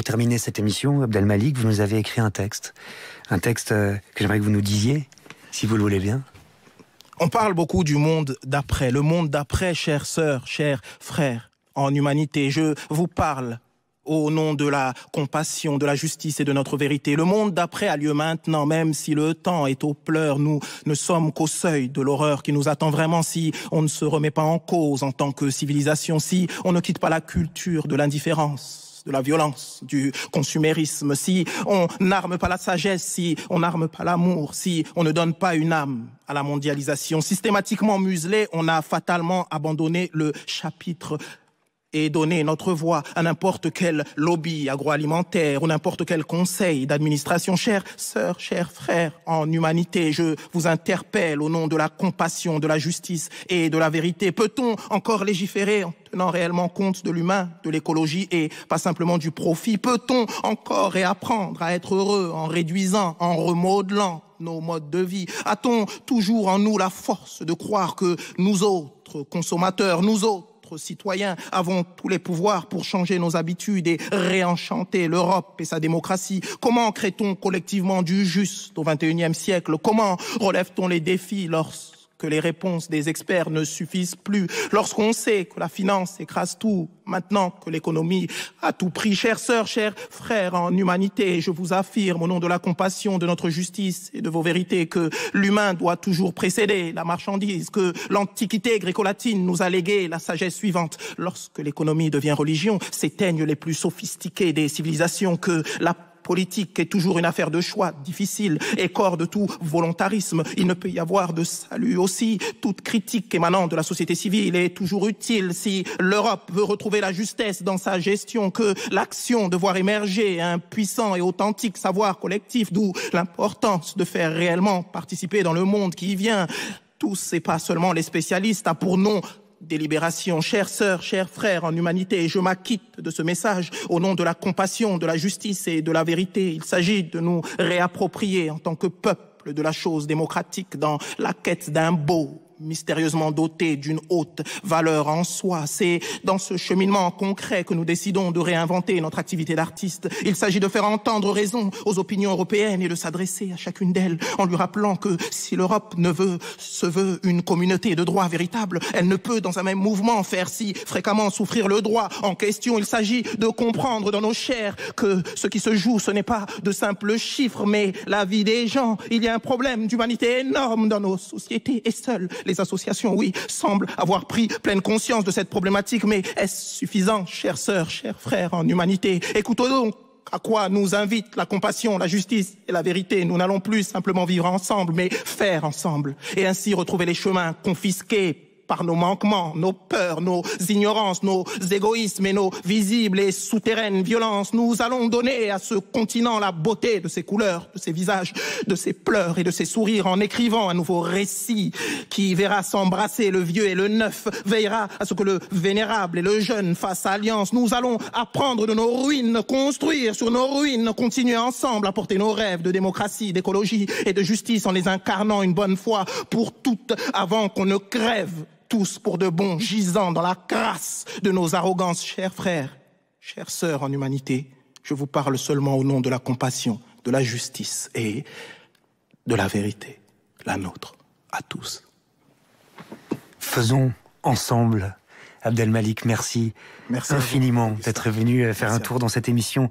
pour terminer cette émission, Abdelmalik, vous nous avez écrit un texte. Un texte euh, que j'aimerais que vous nous disiez, si vous le voulez bien. On parle beaucoup du monde d'après, le monde d'après, chers sœurs, chers frères, en humanité. Je vous parle au nom de la compassion, de la justice et de notre vérité. Le monde d'après a lieu maintenant, même si le temps est aux pleurs. Nous ne sommes qu'au seuil de l'horreur qui nous attend vraiment si on ne se remet pas en cause en tant que civilisation, si on ne quitte pas la culture de l'indifférence de la violence, du consumérisme, si on n'arme pas la sagesse, si on n'arme pas l'amour, si on ne donne pas une âme à la mondialisation systématiquement muselé on a fatalement abandonné le chapitre et donner notre voix à n'importe quel lobby agroalimentaire ou n'importe quel conseil d'administration. Chères sœurs, chers frères, en humanité, je vous interpelle au nom de la compassion, de la justice et de la vérité. Peut-on encore légiférer en tenant réellement compte de l'humain, de l'écologie et pas simplement du profit Peut-on encore réapprendre à être heureux en réduisant, en remodelant nos modes de vie A-t-on toujours en nous la force de croire que nous autres consommateurs, nous autres citoyens avons tous les pouvoirs pour changer nos habitudes et réenchanter l'Europe et sa démocratie Comment crée-t-on collectivement du juste au XXIe siècle Comment relève-t-on les défis lorsqu'on que les réponses des experts ne suffisent plus, lorsqu'on sait que la finance écrase tout, maintenant que l'économie a tout pris, chères sœurs, chers frères en humanité, je vous affirme au nom de la compassion, de notre justice et de vos vérités que l'humain doit toujours précéder la marchandise, que l'antiquité gréco-latine nous a légué la sagesse suivante. Lorsque l'économie devient religion, s'éteignent les plus sophistiqués des civilisations, que la politique est toujours une affaire de choix difficile et corps de tout volontarisme. Il ne peut y avoir de salut aussi. Toute critique émanant de la société civile est toujours utile si l'Europe veut retrouver la justesse dans sa gestion, que l'action de voir émerger un puissant et authentique savoir collectif, d'où l'importance de faire réellement participer dans le monde qui vient tous et pas seulement les spécialistes, a hein, pour nom délibération, chère sœurs, chers frères en humanité, je m'acquitte de ce message au nom de la compassion, de la justice et de la vérité. Il s'agit de nous réapproprier en tant que peuple de la chose démocratique dans la quête d'un beau mystérieusement doté d'une haute valeur en soi. C'est dans ce cheminement concret que nous décidons de réinventer notre activité d'artiste. Il s'agit de faire entendre raison aux opinions européennes et de s'adresser à chacune d'elles en lui rappelant que si l'Europe ne veut, se veut une communauté de droit véritable, elle ne peut dans un même mouvement faire si fréquemment souffrir le droit en question. Il s'agit de comprendre dans nos chairs que ce qui se joue, ce n'est pas de simples chiffres, mais la vie des gens. Il y a un problème d'humanité énorme dans nos sociétés et seuls les associations, oui, semblent avoir pris pleine conscience de cette problématique, mais est-ce suffisant, chères sœurs, chers frères en humanité Écoutons donc à quoi nous invite la compassion, la justice et la vérité. Nous n'allons plus simplement vivre ensemble, mais faire ensemble, et ainsi retrouver les chemins confisqués par nos manquements, nos peurs, nos ignorances, nos égoïsmes et nos visibles et souterraines violences. Nous allons donner à ce continent la beauté de ses couleurs, de ses visages, de ses pleurs et de ses sourires en écrivant un nouveau récit qui verra s'embrasser le vieux et le neuf, veillera à ce que le vénérable et le jeune fassent alliance. Nous allons apprendre de nos ruines, construire sur nos ruines, continuer ensemble à porter nos rêves de démocratie, d'écologie et de justice en les incarnant une bonne fois pour toutes avant qu'on ne crève tous pour de bons gisants dans la crasse de nos arrogances, chers frères, chères sœurs en humanité. Je vous parle seulement au nom de la compassion, de la justice et de la vérité, la nôtre, à tous. Faisons ensemble. Abdelmalik, merci, merci infiniment d'être venu euh, faire un tour dans cette émission.